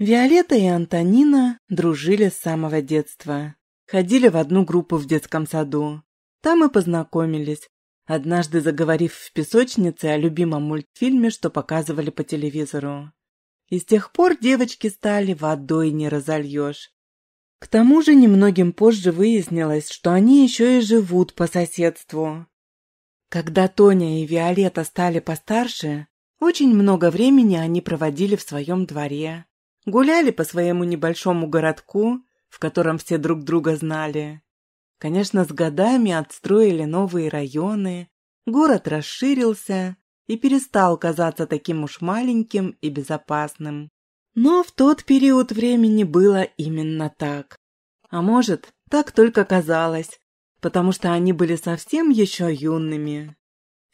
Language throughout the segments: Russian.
Виолетта и Антонина дружили с самого детства. Ходили в одну группу в детском саду. Там и познакомились, однажды заговорив в песочнице о любимом мультфильме, что показывали по телевизору. И с тех пор девочки стали водой не разольешь. К тому же немногим позже выяснилось, что они еще и живут по соседству. Когда Тоня и Виолетта стали постарше, очень много времени они проводили в своем дворе, Гуляли по своему небольшому городку, в котором все друг друга знали. Конечно, с годами отстроили новые районы, город расширился и перестал казаться таким уж маленьким и безопасным. Но в тот период времени было именно так. А может, так только казалось, потому что они были совсем еще юными.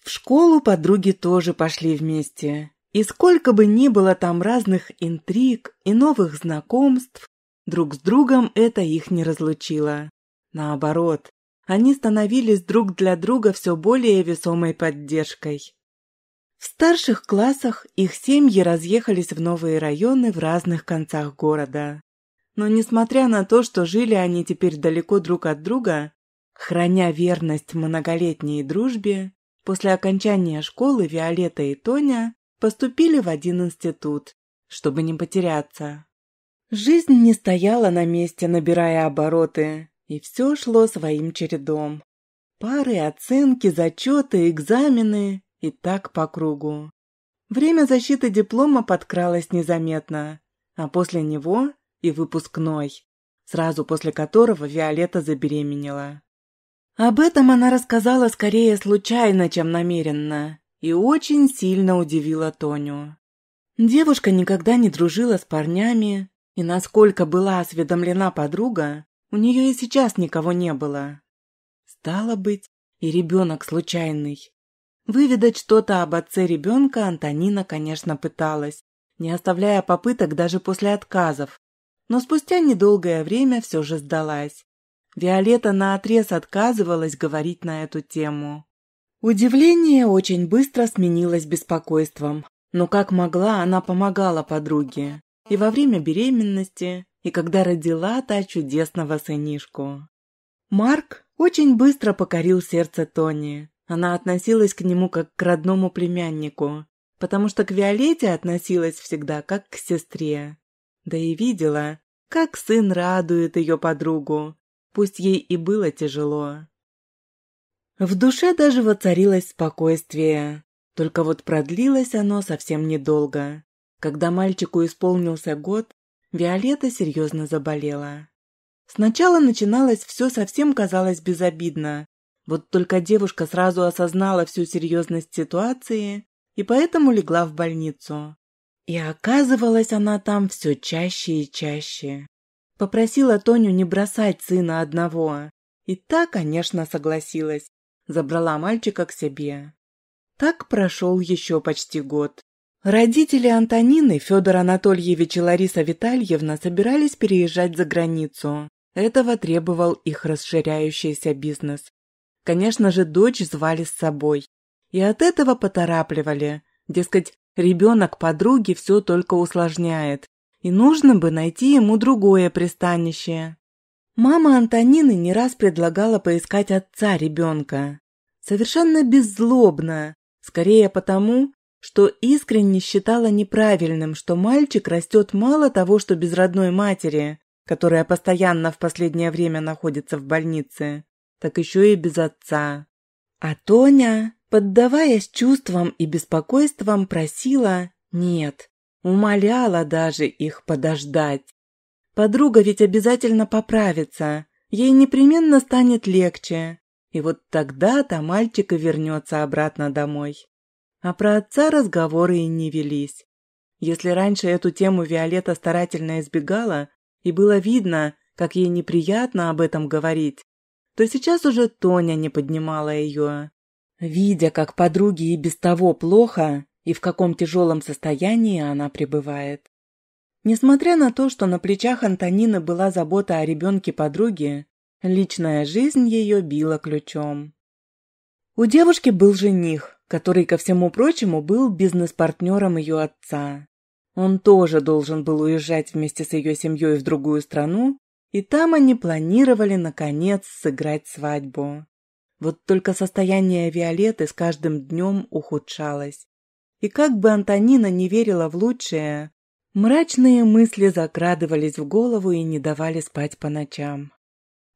В школу подруги тоже пошли вместе, и сколько бы ни было там разных интриг и новых знакомств, друг с другом это их не разлучило. Наоборот, они становились друг для друга все более весомой поддержкой. В старших классах их семьи разъехались в новые районы в разных концах города. Но несмотря на то, что жили они теперь далеко друг от друга, храня верность многолетней дружбе, после окончания школы Виолетта и Тоня поступили в один институт, чтобы не потеряться. Жизнь не стояла на месте, набирая обороты, и все шло своим чередом. Пары, оценки, зачеты, экзамены и так по кругу. Время защиты диплома подкралось незаметно, а после него и выпускной, сразу после которого Виолетта забеременела. Об этом она рассказала скорее случайно, чем намеренно, и очень сильно удивила Тоню. Девушка никогда не дружила с парнями, и насколько была осведомлена подруга, у нее и сейчас никого не было. Стало быть, и ребенок случайный. Выведать что-то об отце ребенка Антонина, конечно, пыталась, не оставляя попыток даже после отказов, но спустя недолгое время все же сдалась. Виолетта наотрез отказывалась говорить на эту тему. Удивление очень быстро сменилось беспокойством. Но как могла, она помогала подруге. И во время беременности, и когда родила та чудесного сынишку. Марк очень быстро покорил сердце Тони. Она относилась к нему как к родному племяннику, потому что к Виолетте относилась всегда как к сестре. Да и видела, как сын радует ее подругу, пусть ей и было тяжело. В душе даже воцарилось спокойствие. Только вот продлилось оно совсем недолго. Когда мальчику исполнился год, Виолетта серьезно заболела. Сначала начиналось все совсем казалось безобидно. Вот только девушка сразу осознала всю серьезность ситуации и поэтому легла в больницу. И оказывалась она там все чаще и чаще. Попросила Тоню не бросать сына одного. И та, конечно, согласилась забрала мальчика к себе. Так прошел еще почти год. Родители Антонины, Федор Анатольевич и Лариса Витальевна, собирались переезжать за границу. Этого требовал их расширяющийся бизнес. Конечно же, дочь звали с собой. И от этого поторапливали. Дескать, ребенок подруги все только усложняет. И нужно бы найти ему другое пристанище. Мама Антонины не раз предлагала поискать отца ребенка. Совершенно беззлобно, скорее потому, что искренне считала неправильным, что мальчик растет мало того, что без родной матери, которая постоянно в последнее время находится в больнице, так еще и без отца. А Тоня, поддаваясь чувствам и беспокойствам, просила «нет», умоляла даже их подождать. Подруга ведь обязательно поправится, ей непременно станет легче. И вот тогда-то мальчик и вернется обратно домой. А про отца разговоры и не велись. Если раньше эту тему Виолетта старательно избегала, и было видно, как ей неприятно об этом говорить, то сейчас уже Тоня не поднимала ее. Видя, как подруге и без того плохо, и в каком тяжелом состоянии она пребывает. Несмотря на то, что на плечах Антонины была забота о ребенке подруги, личная жизнь ее била ключом. У девушки был жених, который, ко всему прочему, был бизнес-партнером ее отца. Он тоже должен был уезжать вместе с ее семьей в другую страну, и там они планировали, наконец, сыграть свадьбу. Вот только состояние Виолетты с каждым днем ухудшалось. И как бы Антонина не верила в лучшее, Мрачные мысли закрадывались в голову и не давали спать по ночам.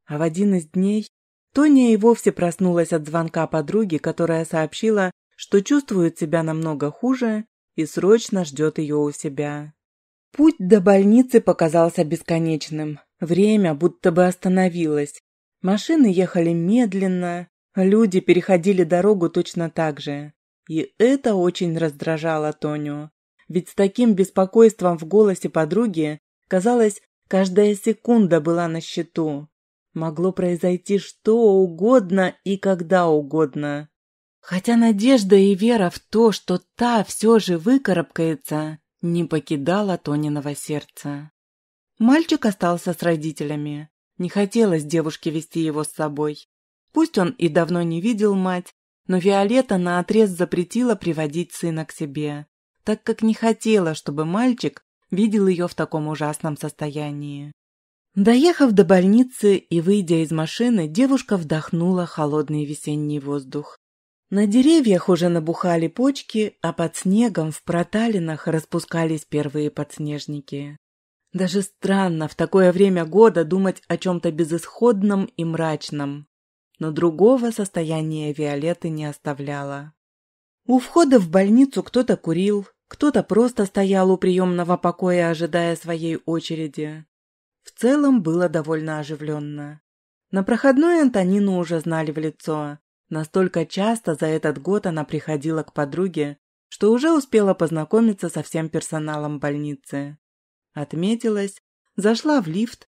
А в один из дней Тоня и вовсе проснулась от звонка подруги, которая сообщила, что чувствует себя намного хуже и срочно ждет ее у себя. Путь до больницы показался бесконечным. Время будто бы остановилось. Машины ехали медленно, люди переходили дорогу точно так же. И это очень раздражало Тоню ведь с таким беспокойством в голосе подруги, казалось, каждая секунда была на счету. Могло произойти что угодно и когда угодно. Хотя надежда и вера в то, что та все же выкарабкается, не покидала Тониного сердца. Мальчик остался с родителями. Не хотелось девушке вести его с собой. Пусть он и давно не видел мать, но Виолетта наотрез запретила приводить сына к себе так как не хотела, чтобы мальчик видел ее в таком ужасном состоянии. Доехав до больницы и выйдя из машины, девушка вдохнула холодный весенний воздух. На деревьях уже набухали почки, а под снегом в проталинах распускались первые подснежники. Даже странно в такое время года думать о чем-то безысходном и мрачном. Но другого состояния Виолетты не оставляло. У входа в больницу кто-то курил, кто-то просто стоял у приемного покоя, ожидая своей очереди. В целом было довольно оживленно. На проходной Антонину уже знали в лицо. Настолько часто за этот год она приходила к подруге, что уже успела познакомиться со всем персоналом больницы. Отметилась, зашла в лифт,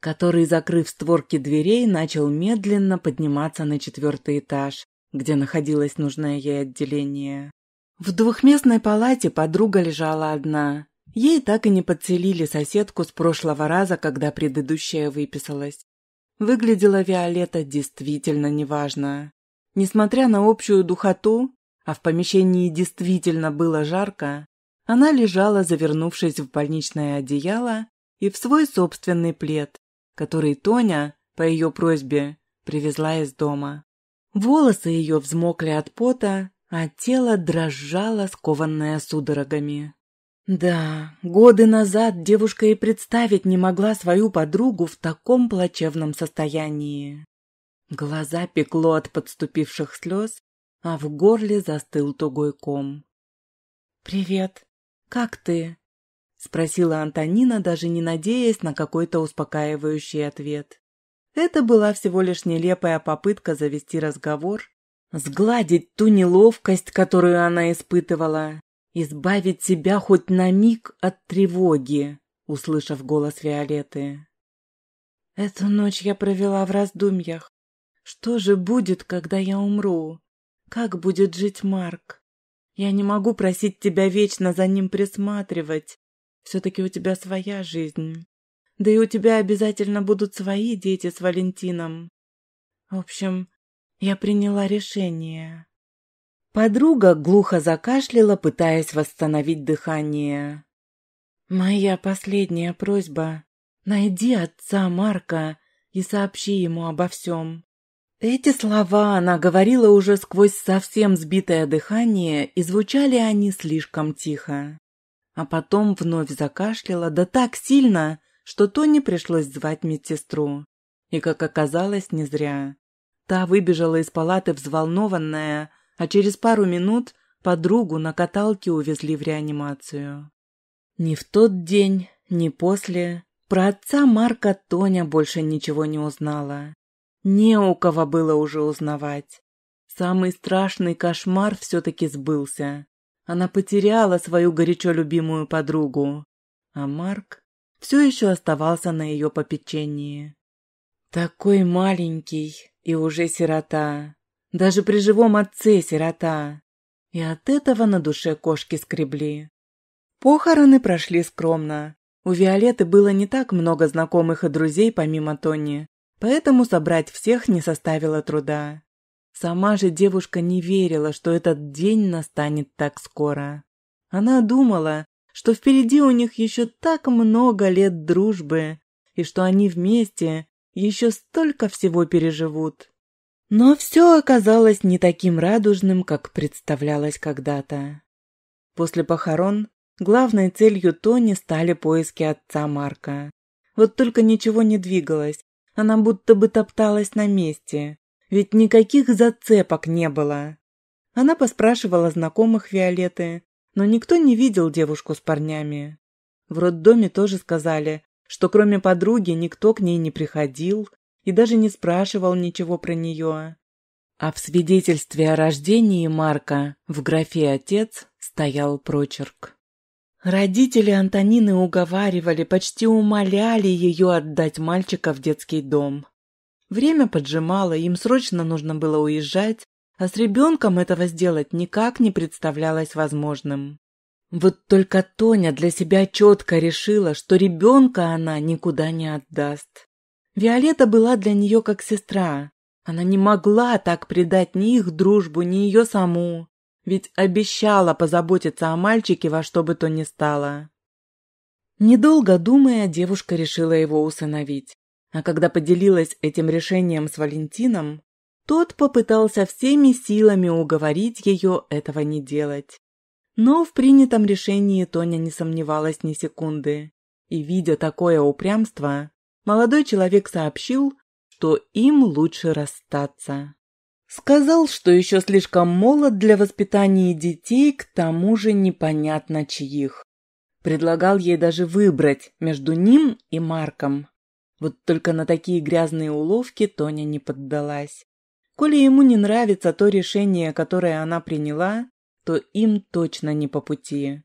который, закрыв створки дверей, начал медленно подниматься на четвертый этаж, где находилось нужное ей отделение. В двухместной палате подруга лежала одна. Ей так и не подселили соседку с прошлого раза, когда предыдущая выписалась. Выглядела Виолетта действительно неважно. Несмотря на общую духоту, а в помещении действительно было жарко, она лежала, завернувшись в больничное одеяло и в свой собственный плед, который Тоня, по ее просьбе, привезла из дома. Волосы ее взмокли от пота, а тело дрожало, скованное судорогами. Да, годы назад девушка и представить не могла свою подругу в таком плачевном состоянии. Глаза пекло от подступивших слез, а в горле застыл тугой ком. «Привет. Как ты?» — спросила Антонина, даже не надеясь на какой-то успокаивающий ответ. Это была всего лишь нелепая попытка завести разговор, Сгладить ту неловкость, которую она испытывала. Избавить себя хоть на миг от тревоги, услышав голос Виолетты. Эту ночь я провела в раздумьях. Что же будет, когда я умру? Как будет жить Марк? Я не могу просить тебя вечно за ним присматривать. Все-таки у тебя своя жизнь. Да и у тебя обязательно будут свои дети с Валентином. В общем, я приняла решение. Подруга глухо закашляла, пытаясь восстановить дыхание. «Моя последняя просьба. Найди отца Марка и сообщи ему обо всем». Эти слова она говорила уже сквозь совсем сбитое дыхание, и звучали они слишком тихо. А потом вновь закашляла, да так сильно, что Тони пришлось звать медсестру. И, как оказалось, не зря. Та выбежала из палаты взволнованная, а через пару минут подругу на каталке увезли в реанимацию. Ни в тот день, ни после про отца Марка Тоня больше ничего не узнала. Не у кого было уже узнавать. Самый страшный кошмар все-таки сбылся. Она потеряла свою горячо любимую подругу, а Марк все еще оставался на ее попечении. Такой маленький и уже сирота. Даже при живом отце сирота. И от этого на душе кошки скребли. Похороны прошли скромно. У Виолетты было не так много знакомых и друзей помимо Тони, поэтому собрать всех не составило труда. Сама же девушка не верила, что этот день настанет так скоро. Она думала, что впереди у них еще так много лет дружбы, и что они вместе еще столько всего переживут. Но все оказалось не таким радужным, как представлялось когда-то. После похорон главной целью Тони стали поиски отца Марка. Вот только ничего не двигалось, она будто бы топталась на месте, ведь никаких зацепок не было. Она поспрашивала знакомых Виолетты, но никто не видел девушку с парнями. В роддоме тоже сказали, что кроме подруги никто к ней не приходил и даже не спрашивал ничего про нее. А в свидетельстве о рождении Марка в графе «Отец» стоял прочерк. Родители Антонины уговаривали, почти умоляли ее отдать мальчика в детский дом. Время поджимало, им срочно нужно было уезжать, а с ребенком этого сделать никак не представлялось возможным. Вот только Тоня для себя четко решила, что ребенка она никуда не отдаст. Виолетта была для нее как сестра. Она не могла так предать ни их дружбу, ни ее саму. Ведь обещала позаботиться о мальчике во что бы то ни стало. Недолго думая, девушка решила его усыновить. А когда поделилась этим решением с Валентином, тот попытался всеми силами уговорить ее этого не делать. Но в принятом решении Тоня не сомневалась ни секунды. И, видя такое упрямство, молодой человек сообщил, что им лучше расстаться. Сказал, что еще слишком молод для воспитания детей, к тому же непонятно чьих. Предлагал ей даже выбрать между ним и Марком. Вот только на такие грязные уловки Тоня не поддалась. Коли ему не нравится то решение, которое она приняла, то им точно не по пути.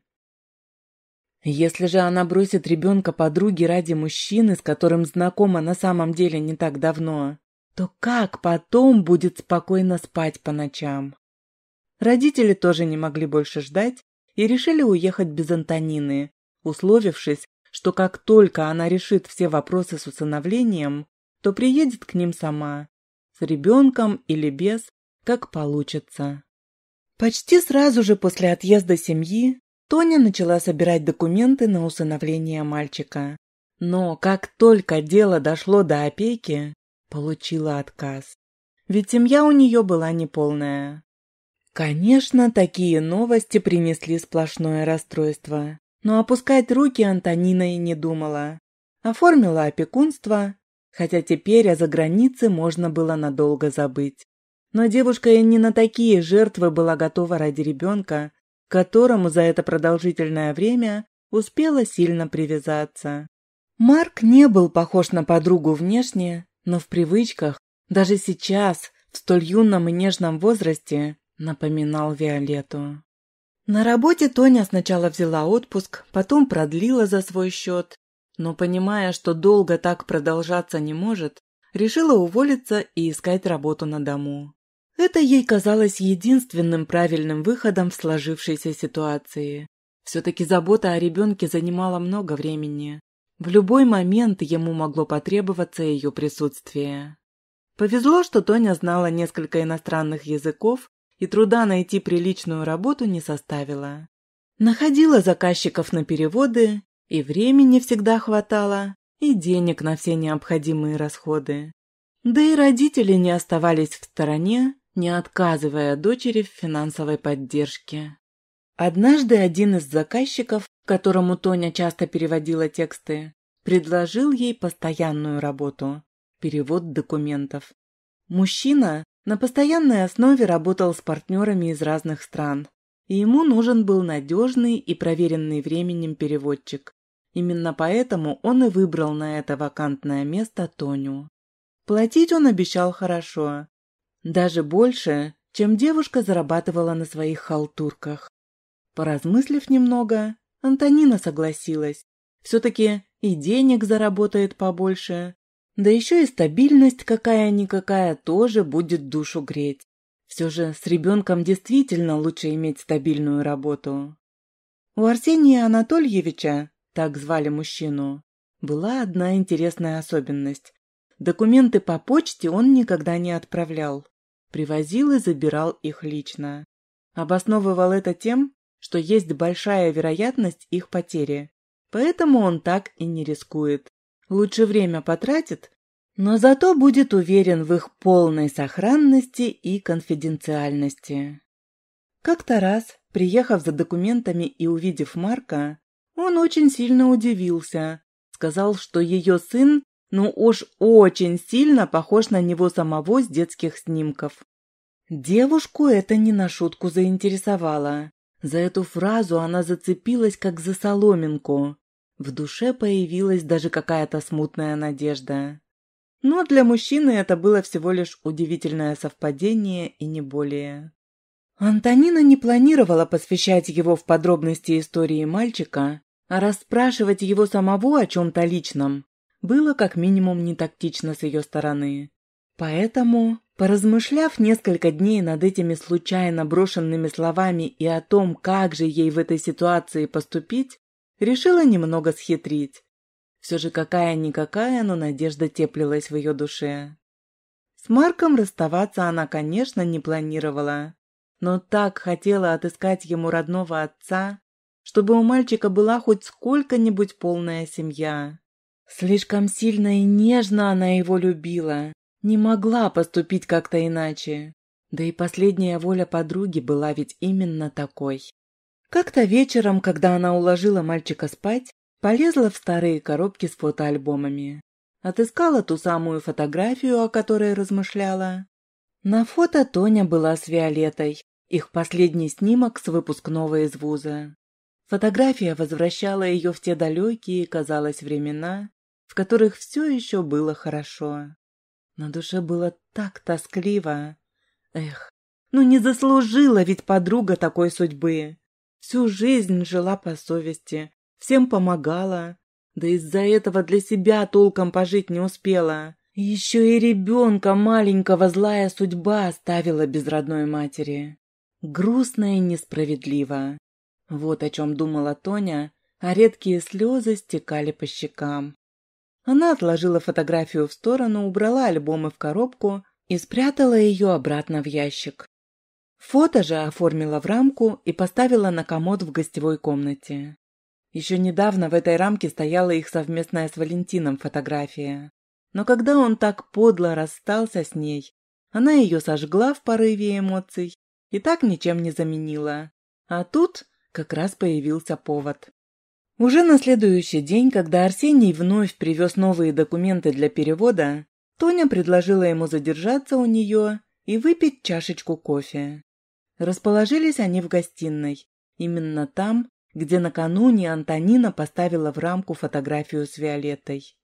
Если же она бросит ребенка подруге ради мужчины, с которым знакома на самом деле не так давно, то как потом будет спокойно спать по ночам? Родители тоже не могли больше ждать и решили уехать без Антонины, условившись, что как только она решит все вопросы с усыновлением, то приедет к ним сама, с ребенком или без, как получится. Почти сразу же после отъезда семьи Тоня начала собирать документы на усыновление мальчика. Но как только дело дошло до опеки, получила отказ. Ведь семья у нее была неполная. Конечно, такие новости принесли сплошное расстройство. Но опускать руки Антонина и не думала. Оформила опекунство, хотя теперь о загранице можно было надолго забыть. Но девушка и не на такие жертвы была готова ради ребенка, которому за это продолжительное время успела сильно привязаться. Марк не был похож на подругу внешне, но в привычках, даже сейчас, в столь юном и нежном возрасте, напоминал Виолетту. На работе Тоня сначала взяла отпуск, потом продлила за свой счет, но, понимая, что долго так продолжаться не может, решила уволиться и искать работу на дому. Это ей казалось единственным правильным выходом в сложившейся ситуации. Все-таки забота о ребенке занимала много времени. В любой момент ему могло потребоваться ее присутствие. Повезло, что Тоня знала несколько иностранных языков, и труда найти приличную работу не составило. Находила заказчиков на переводы, и времени всегда хватало, и денег на все необходимые расходы. Да и родители не оставались в стороне, не отказывая дочери в финансовой поддержке. Однажды один из заказчиков, которому Тоня часто переводила тексты, предложил ей постоянную работу – перевод документов. Мужчина на постоянной основе работал с партнерами из разных стран, и ему нужен был надежный и проверенный временем переводчик. Именно поэтому он и выбрал на это вакантное место Тоню. Платить он обещал хорошо, даже больше, чем девушка зарабатывала на своих халтурках. Поразмыслив немного, Антонина согласилась. Все-таки и денег заработает побольше, да еще и стабильность какая-никакая тоже будет душу греть. Все же с ребенком действительно лучше иметь стабильную работу. У Арсения Анатольевича, так звали мужчину, была одна интересная особенность. Документы по почте он никогда не отправлял. Привозил и забирал их лично. Обосновывал это тем, что есть большая вероятность их потери. Поэтому он так и не рискует. Лучше время потратит, но зато будет уверен в их полной сохранности и конфиденциальности. Как-то раз, приехав за документами и увидев Марка, он очень сильно удивился, сказал, что ее сын но уж очень сильно похож на него самого с детских снимков. Девушку это не на шутку заинтересовало. За эту фразу она зацепилась, как за соломинку. В душе появилась даже какая-то смутная надежда. Но для мужчины это было всего лишь удивительное совпадение и не более. Антонина не планировала посвящать его в подробности истории мальчика, а расспрашивать его самого о чем-то личном было как минимум не тактично с ее стороны. Поэтому, поразмышляв несколько дней над этими случайно брошенными словами и о том, как же ей в этой ситуации поступить, решила немного схитрить. Все же какая-никакая, но надежда теплилась в ее душе. С Марком расставаться она, конечно, не планировала, но так хотела отыскать ему родного отца, чтобы у мальчика была хоть сколько-нибудь полная семья. Слишком сильно и нежно она его любила, не могла поступить как-то иначе. Да и последняя воля подруги была ведь именно такой. Как-то вечером, когда она уложила мальчика спать, полезла в старые коробки с фотоальбомами. Отыскала ту самую фотографию, о которой размышляла. На фото Тоня была с Виолетой, их последний снимок с выпускного из вуза. Фотография возвращала ее в те далекие, казалось, времена, в которых все еще было хорошо. На душе было так тоскливо. Эх, ну не заслужила ведь подруга такой судьбы. Всю жизнь жила по совести, всем помогала. Да из-за этого для себя толком пожить не успела. Еще и ребенка маленького злая судьба оставила без родной матери. Грустно и несправедливо. Вот о чем думала Тоня, а редкие слезы стекали по щекам. Она отложила фотографию в сторону, убрала альбомы в коробку и спрятала ее обратно в ящик. Фото же оформила в рамку и поставила на комод в гостевой комнате. Еще недавно в этой рамке стояла их совместная с Валентином фотография. Но когда он так подло расстался с ней, она ее сожгла в порыве эмоций и так ничем не заменила. А тут как раз появился повод. Уже на следующий день, когда Арсений вновь привез новые документы для перевода, Тоня предложила ему задержаться у нее и выпить чашечку кофе. Расположились они в гостиной, именно там, где накануне Антонина поставила в рамку фотографию с Виолеттой.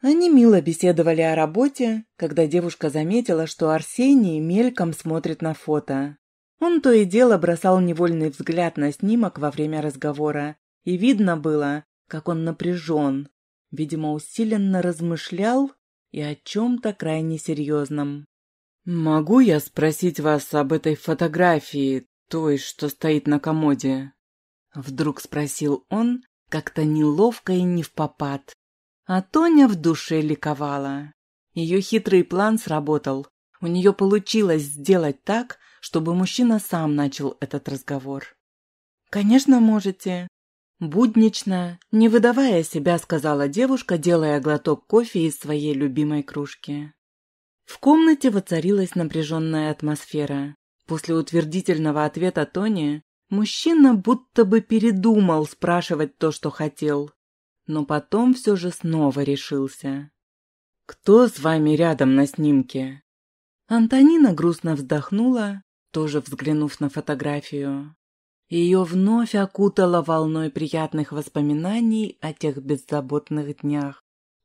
Они мило беседовали о работе, когда девушка заметила, что Арсений мельком смотрит на фото. Он то и дело бросал невольный взгляд на снимок во время разговора, и видно было, как он напряжен. Видимо, усиленно размышлял и о чем-то крайне серьезном. «Могу я спросить вас об этой фотографии, той, что стоит на комоде?» Вдруг спросил он, как-то неловко и не в попад. А Тоня в душе ликовала. Ее хитрый план сработал. У нее получилось сделать так, чтобы мужчина сам начал этот разговор. «Конечно, можете». Буднично, не выдавая себя, сказала девушка, делая глоток кофе из своей любимой кружки. В комнате воцарилась напряженная атмосфера. После утвердительного ответа Тони мужчина будто бы передумал спрашивать то, что хотел, но потом все же снова решился. «Кто с вами рядом на снимке?» Антонина грустно вздохнула, тоже взглянув на фотографию. Ее вновь окутало волной приятных воспоминаний о тех беззаботных днях.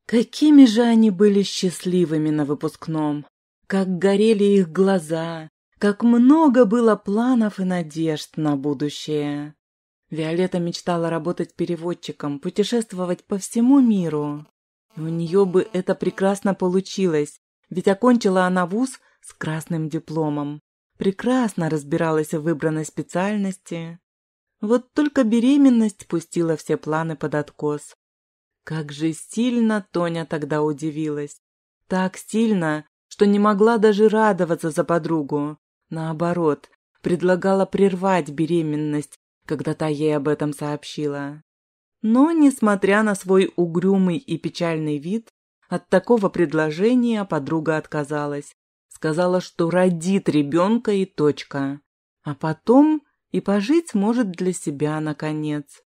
Какими же они были счастливыми на выпускном! Как горели их глаза! Как много было планов и надежд на будущее! Виолетта мечтала работать переводчиком, путешествовать по всему миру. И у нее бы это прекрасно получилось, ведь окончила она вуз с красным дипломом прекрасно разбиралась в выбранной специальности. Вот только беременность пустила все планы под откос. Как же сильно Тоня тогда удивилась. Так сильно, что не могла даже радоваться за подругу. Наоборот, предлагала прервать беременность, когда та ей об этом сообщила. Но, несмотря на свой угрюмый и печальный вид, от такого предложения подруга отказалась, Сказала, что родит ребенка и точка. А потом и пожить может для себя, наконец.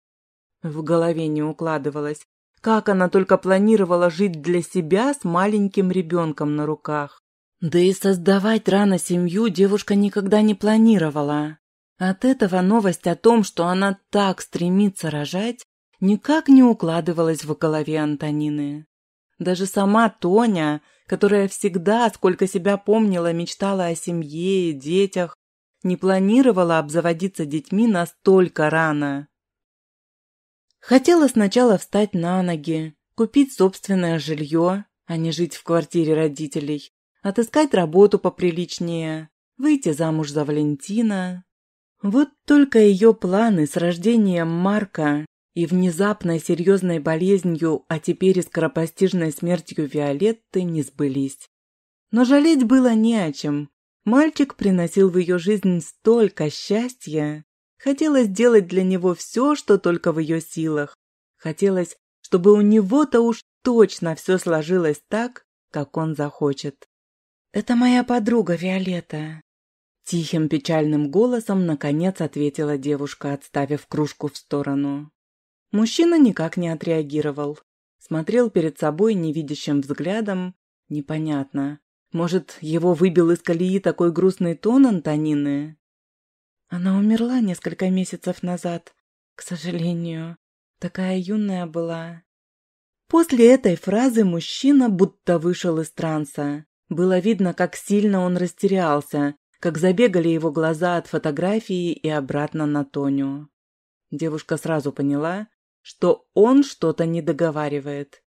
В голове не укладывалось, как она только планировала жить для себя с маленьким ребенком на руках. Да и создавать рано семью девушка никогда не планировала. От этого новость о том, что она так стремится рожать, никак не укладывалась в голове Антонины. Даже сама Тоня, которая всегда, сколько себя помнила, мечтала о семье и детях, не планировала обзаводиться детьми настолько рано. Хотела сначала встать на ноги, купить собственное жилье, а не жить в квартире родителей, отыскать работу поприличнее, выйти замуж за Валентина. Вот только ее планы с рождением Марка и внезапной серьезной болезнью, а теперь и скоропостижной смертью Виолетты не сбылись. Но жалеть было не о чем. Мальчик приносил в ее жизнь столько счастья. Хотелось сделать для него все, что только в ее силах. Хотелось, чтобы у него-то уж точно все сложилось так, как он захочет. «Это моя подруга Виолетта», – тихим печальным голосом наконец ответила девушка, отставив кружку в сторону. Мужчина никак не отреагировал. Смотрел перед собой невидящим взглядом. Непонятно. Может, его выбил из колеи такой грустный тон Антонины? Она умерла несколько месяцев назад, к сожалению. Такая юная была. После этой фразы мужчина будто вышел из транса. Было видно, как сильно он растерялся, как забегали его глаза от фотографии и обратно на Тоню. Девушка сразу поняла, что он что-то не договаривает.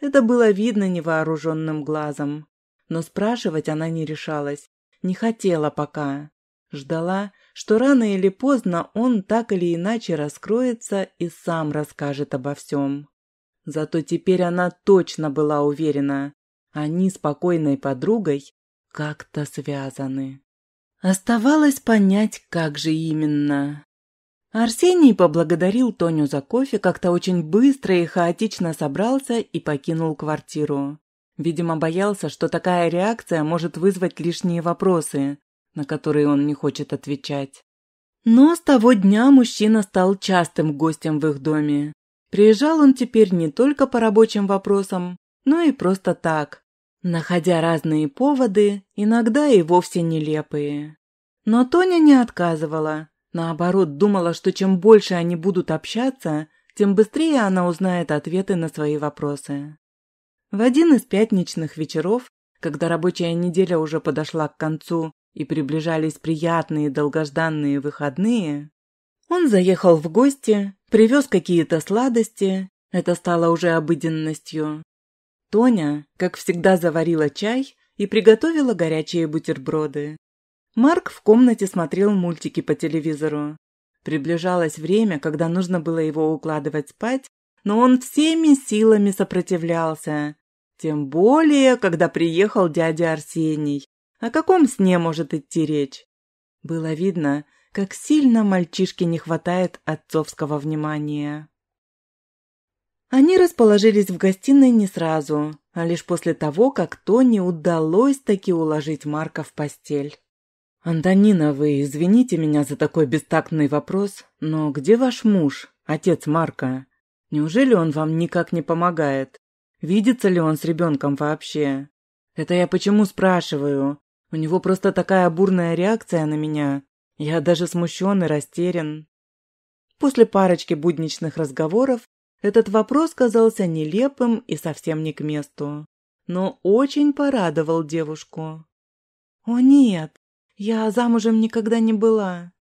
Это было видно невооруженным глазом, но спрашивать она не решалась, не хотела пока. Ждала, что рано или поздно он так или иначе раскроется и сам расскажет обо всем. Зато теперь она точно была уверена, они с покойной подругой как-то связаны. Оставалось понять, как же именно. Арсений поблагодарил Тоню за кофе, как-то очень быстро и хаотично собрался и покинул квартиру. Видимо, боялся, что такая реакция может вызвать лишние вопросы, на которые он не хочет отвечать. Но с того дня мужчина стал частым гостем в их доме. Приезжал он теперь не только по рабочим вопросам, но и просто так, находя разные поводы, иногда и вовсе нелепые. Но Тоня не отказывала, Наоборот, думала, что чем больше они будут общаться, тем быстрее она узнает ответы на свои вопросы. В один из пятничных вечеров, когда рабочая неделя уже подошла к концу и приближались приятные долгожданные выходные, он заехал в гости, привез какие-то сладости, это стало уже обыденностью. Тоня, как всегда, заварила чай и приготовила горячие бутерброды. Марк в комнате смотрел мультики по телевизору. Приближалось время, когда нужно было его укладывать спать, но он всеми силами сопротивлялся. Тем более, когда приехал дядя Арсений. О каком сне может идти речь? Было видно, как сильно мальчишке не хватает отцовского внимания. Они расположились в гостиной не сразу, а лишь после того, как Тони удалось таки уложить Марка в постель. «Антонина, вы извините меня за такой бестактный вопрос, но где ваш муж, отец Марка? Неужели он вам никак не помогает? Видится ли он с ребенком вообще?» «Это я почему спрашиваю? У него просто такая бурная реакция на меня. Я даже смущен и растерян». После парочки будничных разговоров этот вопрос казался нелепым и совсем не к месту, но очень порадовал девушку. «О нет, я замужем никогда не была».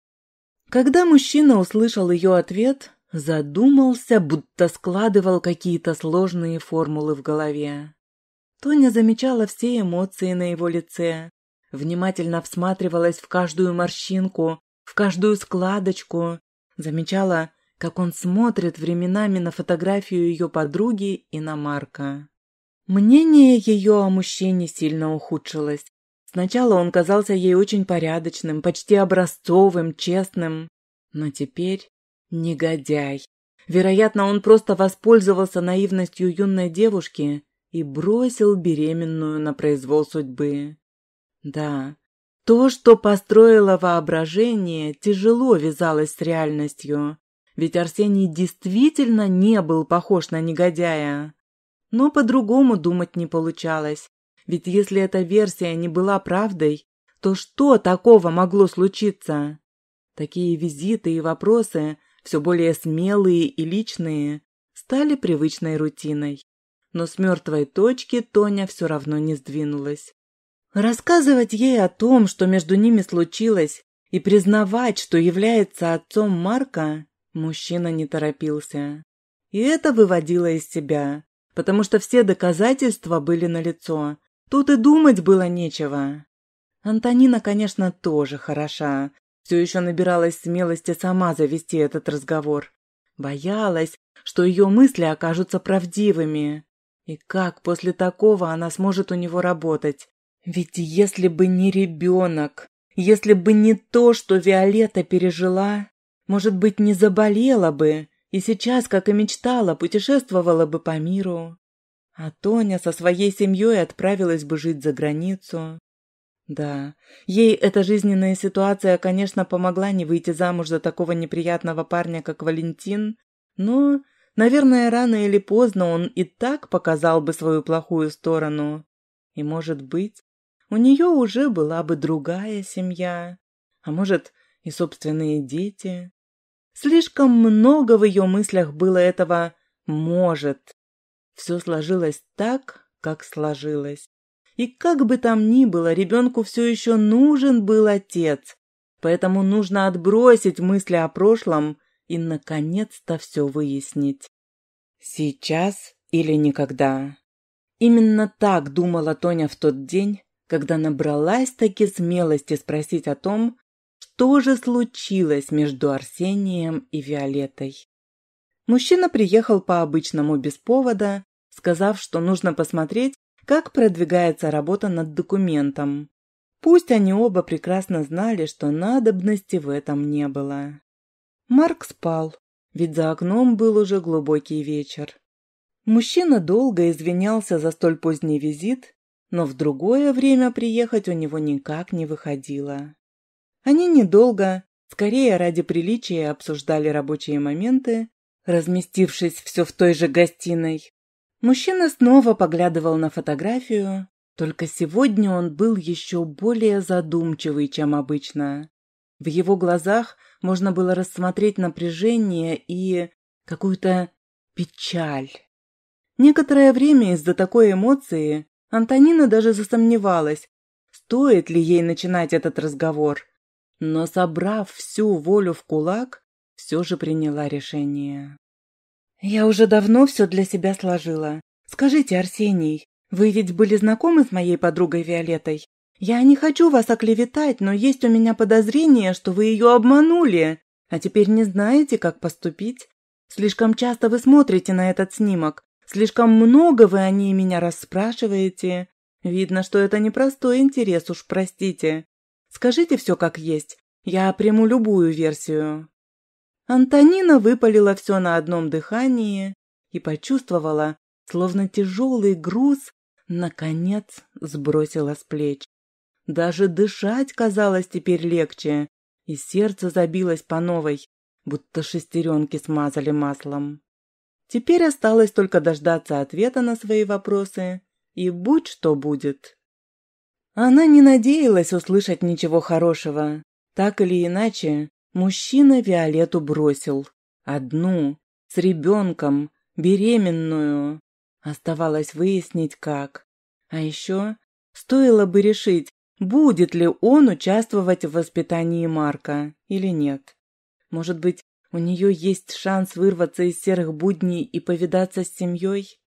Когда мужчина услышал ее ответ, задумался, будто складывал какие-то сложные формулы в голове. Тоня замечала все эмоции на его лице, внимательно всматривалась в каждую морщинку, в каждую складочку, замечала, как он смотрит временами на фотографию ее подруги и на Марка. Мнение ее о мужчине сильно ухудшилось, Сначала он казался ей очень порядочным, почти образцовым, честным. Но теперь негодяй. Вероятно, он просто воспользовался наивностью юной девушки и бросил беременную на произвол судьбы. Да, то, что построило воображение, тяжело вязалось с реальностью, ведь Арсений действительно не был похож на негодяя. Но по-другому думать не получалось. Ведь если эта версия не была правдой, то что такого могло случиться? Такие визиты и вопросы, все более смелые и личные, стали привычной рутиной. Но с мертвой точки Тоня все равно не сдвинулась. Рассказывать ей о том, что между ними случилось, и признавать, что является отцом Марка, мужчина не торопился. И это выводило из себя, потому что все доказательства были налицо, Тут и думать было нечего. Антонина, конечно, тоже хороша. Все еще набиралась смелости сама завести этот разговор. Боялась, что ее мысли окажутся правдивыми. И как после такого она сможет у него работать? Ведь если бы не ребенок, если бы не то, что Виолетта пережила, может быть, не заболела бы, и сейчас, как и мечтала, путешествовала бы по миру. А Тоня со своей семьей отправилась бы жить за границу. Да, ей эта жизненная ситуация, конечно, помогла не выйти замуж за такого неприятного парня, как Валентин, но, наверное, рано или поздно он и так показал бы свою плохую сторону. И, может быть, у нее уже была бы другая семья, а может, и собственные дети. Слишком много в ее мыслях было этого «может», все сложилось так, как сложилось. И как бы там ни было, ребенку все еще нужен был отец. Поэтому нужно отбросить мысли о прошлом и, наконец-то, все выяснить. Сейчас или никогда. Именно так думала Тоня в тот день, когда набралась таки смелости спросить о том, что же случилось между Арсением и Виолетой. Мужчина приехал по обычному без повода сказав, что нужно посмотреть, как продвигается работа над документом. Пусть они оба прекрасно знали, что надобности в этом не было. Марк спал, ведь за окном был уже глубокий вечер. Мужчина долго извинялся за столь поздний визит, но в другое время приехать у него никак не выходило. Они недолго, скорее ради приличия, обсуждали рабочие моменты, разместившись все в той же гостиной, Мужчина снова поглядывал на фотографию, только сегодня он был еще более задумчивый, чем обычно. В его глазах можно было рассмотреть напряжение и какую-то печаль. Некоторое время из-за такой эмоции Антонина даже засомневалась, стоит ли ей начинать этот разговор. Но, собрав всю волю в кулак, все же приняла решение. «Я уже давно все для себя сложила. Скажите, Арсений, вы ведь были знакомы с моей подругой Виолетой? Я не хочу вас оклеветать, но есть у меня подозрение, что вы ее обманули, а теперь не знаете, как поступить. Слишком часто вы смотрите на этот снимок, слишком много вы о ней меня расспрашиваете. Видно, что это непростой интерес, уж простите. Скажите все как есть, я приму любую версию». Антонина выпалила все на одном дыхании и почувствовала, словно тяжелый груз, наконец сбросила с плеч. Даже дышать казалось теперь легче, и сердце забилось по новой, будто шестеренки смазали маслом. Теперь осталось только дождаться ответа на свои вопросы, и будь что будет. Она не надеялась услышать ничего хорошего. Так или иначе, Мужчина Виолету бросил. Одну, с ребенком, беременную. Оставалось выяснить, как. А еще стоило бы решить, будет ли он участвовать в воспитании Марка или нет. Может быть, у нее есть шанс вырваться из серых будней и повидаться с семьей?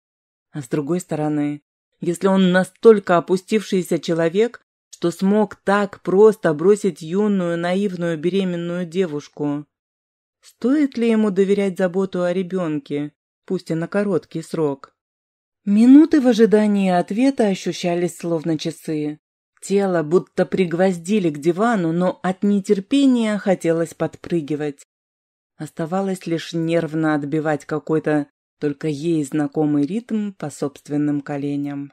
А с другой стороны, если он настолько опустившийся человек, что смог так просто бросить юную наивную беременную девушку. Стоит ли ему доверять заботу о ребенке, пусть и на короткий срок? Минуты в ожидании ответа ощущались словно часы. Тело будто пригвоздили к дивану, но от нетерпения хотелось подпрыгивать. Оставалось лишь нервно отбивать какой-то только ей знакомый ритм по собственным коленям.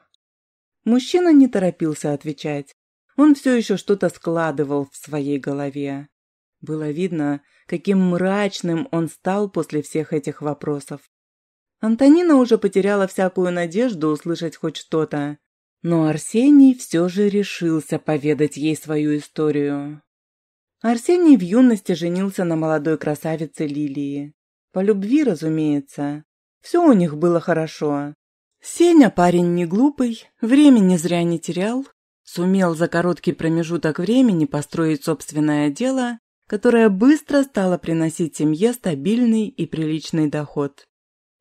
Мужчина не торопился отвечать. Он все еще что-то складывал в своей голове. Было видно, каким мрачным он стал после всех этих вопросов. Антонина уже потеряла всякую надежду услышать хоть что-то. Но Арсений все же решился поведать ей свою историю. Арсений в юности женился на молодой красавице Лилии. По любви, разумеется. Все у них было хорошо. Сеня парень не глупый, времени зря не терял, сумел за короткий промежуток времени построить собственное дело, которое быстро стало приносить семье стабильный и приличный доход.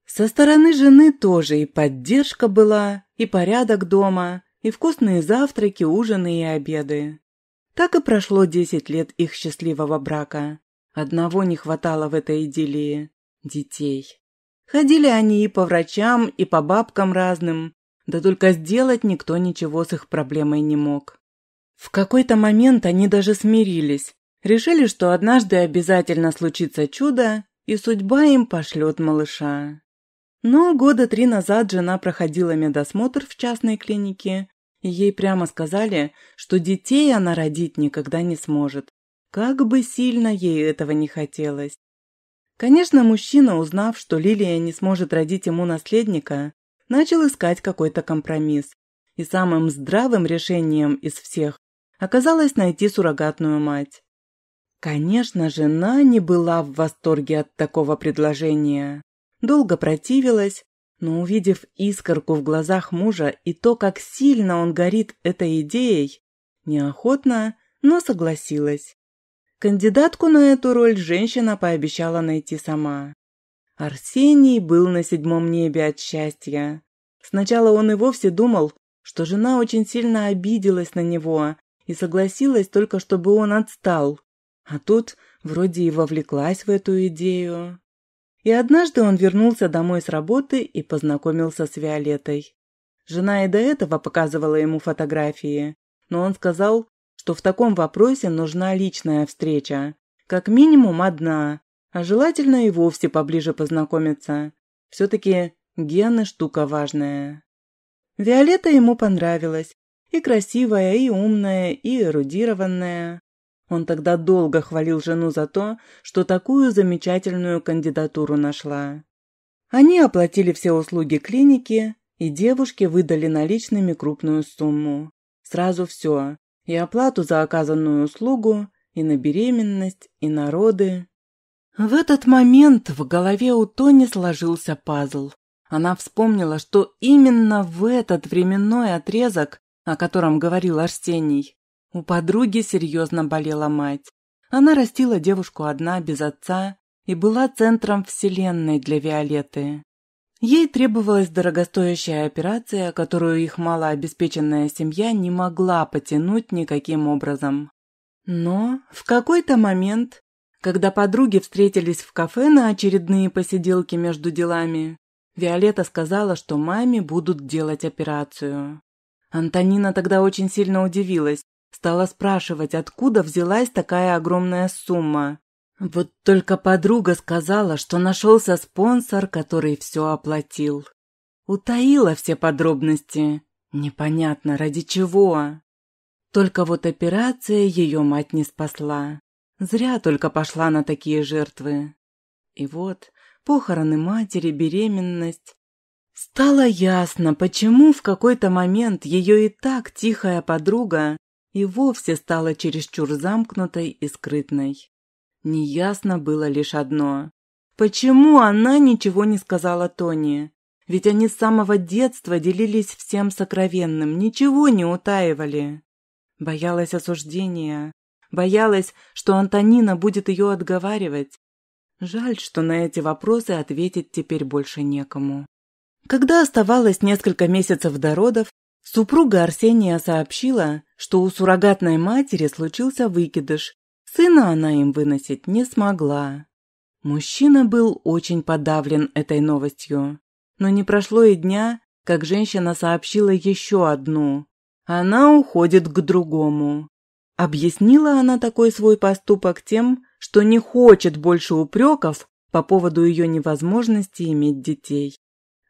Со стороны жены тоже и поддержка была, и порядок дома, и вкусные завтраки, ужины и обеды. Так и прошло 10 лет их счастливого брака. Одного не хватало в этой идиллии – детей. Ходили они и по врачам, и по бабкам разным, да только сделать никто ничего с их проблемой не мог. В какой-то момент они даже смирились. Решили, что однажды обязательно случится чудо, и судьба им пошлет малыша. Но года три назад жена проходила медосмотр в частной клинике, и ей прямо сказали, что детей она родить никогда не сможет, как бы сильно ей этого не хотелось. Конечно, мужчина, узнав, что Лилия не сможет родить ему наследника, начал искать какой-то компромисс. И самым здравым решением из всех оказалось найти суррогатную мать. Конечно, жена не была в восторге от такого предложения. Долго противилась, но увидев искорку в глазах мужа и то, как сильно он горит этой идеей, неохотно, но согласилась. Кандидатку на эту роль женщина пообещала найти сама. Арсений был на седьмом небе от счастья. Сначала он и вовсе думал, что жена очень сильно обиделась на него и согласилась только, чтобы он отстал. А тут вроде и вовлеклась в эту идею. И однажды он вернулся домой с работы и познакомился с Виолетой. Жена и до этого показывала ему фотографии, но он сказал, что в таком вопросе нужна личная встреча, как минимум одна, а желательно и вовсе поближе познакомиться. Все-таки гены – штука важная. Виолетта ему понравилась. И красивая, и умная, и эрудированная. Он тогда долго хвалил жену за то, что такую замечательную кандидатуру нашла. Они оплатили все услуги клиники, и девушке выдали наличными крупную сумму. Сразу все – и оплату за оказанную услугу, и на беременность, и на роды. В этот момент в голове у Тони сложился пазл. Она вспомнила, что именно в этот временной отрезок, о котором говорил Арсений, у подруги серьезно болела мать. Она растила девушку одна, без отца, и была центром вселенной для Виолетты. Ей требовалась дорогостоящая операция, которую их малообеспеченная семья не могла потянуть никаким образом. Но в какой-то момент когда подруги встретились в кафе на очередные посиделки между делами, Виолетта сказала, что маме будут делать операцию. Антонина тогда очень сильно удивилась, стала спрашивать, откуда взялась такая огромная сумма. Вот только подруга сказала, что нашелся спонсор, который все оплатил. Утаила все подробности. Непонятно, ради чего. Только вот операция ее мать не спасла. Зря только пошла на такие жертвы. И вот похороны матери, беременность. Стало ясно, почему в какой-то момент ее и так тихая подруга и вовсе стала чересчур замкнутой и скрытной. Неясно было лишь одно. Почему она ничего не сказала Тони? Ведь они с самого детства делились всем сокровенным, ничего не утаивали. Боялась осуждения, боялась, что Антонина будет ее отговаривать. Жаль, что на эти вопросы ответить теперь больше некому. Когда оставалось несколько месяцев до родов, супруга Арсения сообщила, что у суррогатной матери случился выкидыш. Сына она им выносить не смогла. Мужчина был очень подавлен этой новостью. Но не прошло и дня, как женщина сообщила еще одну. Она уходит к другому. Объяснила она такой свой поступок тем, что не хочет больше упреков по поводу ее невозможности иметь детей.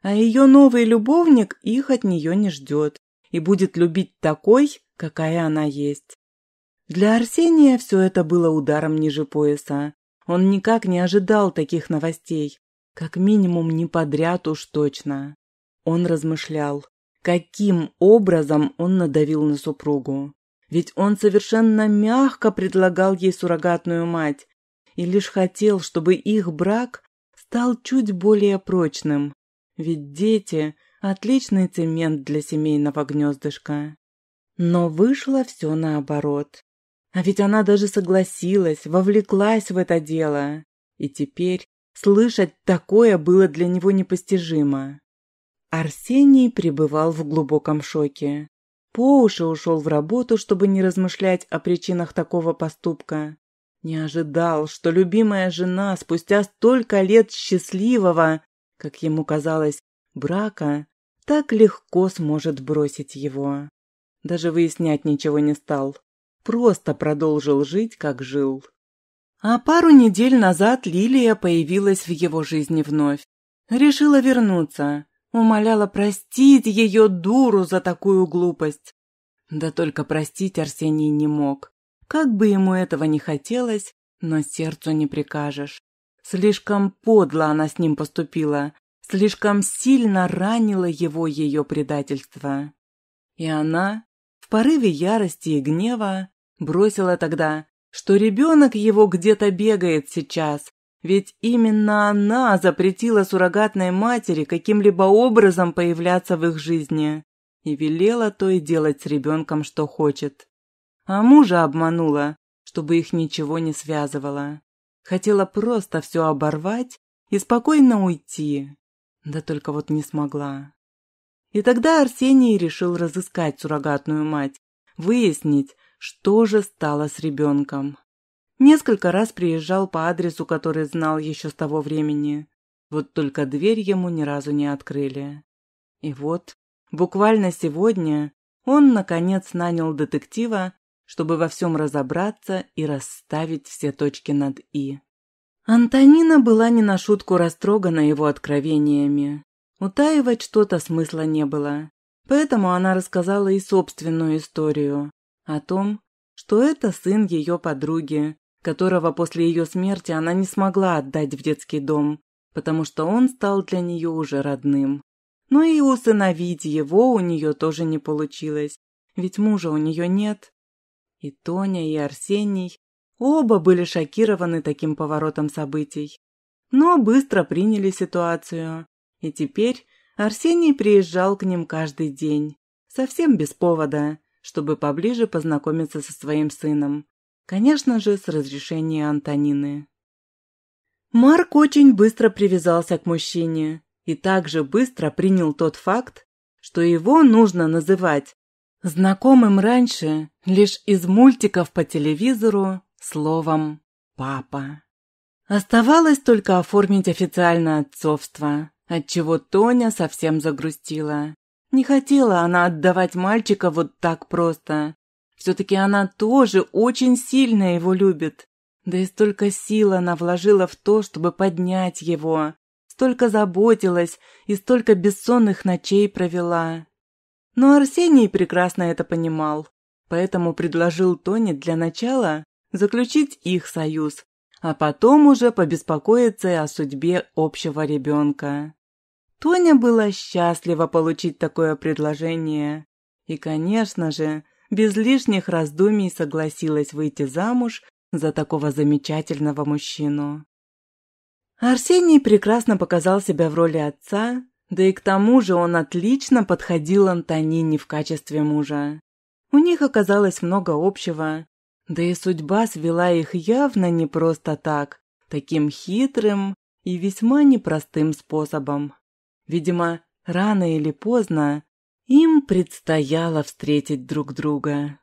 А ее новый любовник их от нее не ждет и будет любить такой, какая она есть. Для Арсения все это было ударом ниже пояса. Он никак не ожидал таких новостей. Как минимум не подряд уж точно. Он размышлял, каким образом он надавил на супругу. Ведь он совершенно мягко предлагал ей суррогатную мать и лишь хотел, чтобы их брак стал чуть более прочным. Ведь дети – отличный цемент для семейного гнездышка. Но вышло все наоборот. А ведь она даже согласилась, вовлеклась в это дело. И теперь слышать такое было для него непостижимо. Арсений пребывал в глубоком шоке по уши ушел в работу, чтобы не размышлять о причинах такого поступка. Не ожидал, что любимая жена спустя столько лет счастливого, как ему казалось, брака, так легко сможет бросить его. Даже выяснять ничего не стал. Просто продолжил жить, как жил. А пару недель назад Лилия появилась в его жизни вновь. Решила вернуться, Умоляла простить ее дуру за такую глупость. Да только простить Арсений не мог. Как бы ему этого не хотелось, но сердцу не прикажешь. Слишком подло она с ним поступила, слишком сильно ранило его ее предательство. И она, в порыве ярости и гнева, бросила тогда, что ребенок его где-то бегает сейчас, ведь именно она запретила суррогатной матери каким-либо образом появляться в их жизни и велела то и делать с ребенком, что хочет. А мужа обманула, чтобы их ничего не связывало. Хотела просто все оборвать и спокойно уйти. Да только вот не смогла. И тогда Арсений решил разыскать суррогатную мать, выяснить, что же стало с ребенком. Несколько раз приезжал по адресу, который знал еще с того времени. Вот только дверь ему ни разу не открыли. И вот, буквально сегодня, он, наконец, нанял детектива, чтобы во всем разобраться и расставить все точки над «и». Антонина была не на шутку растрогана его откровениями. Утаивать что-то смысла не было, поэтому она рассказала и собственную историю о том, что это сын ее подруги, которого после ее смерти она не смогла отдать в детский дом, потому что он стал для нее уже родным. Но и усыновить его у нее тоже не получилось, ведь мужа у нее нет. И Тоня, и Арсений оба были шокированы таким поворотом событий, но быстро приняли ситуацию, и теперь Арсений приезжал к ним каждый день, совсем без повода, чтобы поближе познакомиться со своим сыном, Конечно же, с разрешения Антонины. Марк очень быстро привязался к мужчине и также быстро принял тот факт, что его нужно называть знакомым раньше лишь из мультиков по телевизору словом «папа». Оставалось только оформить официальное отцовство, отчего Тоня совсем загрустила. Не хотела она отдавать мальчика вот так просто, все-таки она тоже очень сильно его любит. Да и столько сил она вложила в то, чтобы поднять его. Столько заботилась и столько бессонных ночей провела. Но Арсений прекрасно это понимал, поэтому предложил Тоне для начала заключить их союз, а потом уже побеспокоиться о судьбе общего ребенка. Тоня была счастлива получить такое предложение. И, конечно же, без лишних раздумий согласилась выйти замуж за такого замечательного мужчину. Арсений прекрасно показал себя в роли отца, да и к тому же он отлично подходил Антонине в качестве мужа. У них оказалось много общего, да и судьба свела их явно не просто так, таким хитрым и весьма непростым способом. Видимо, рано или поздно им предстояло встретить друг друга.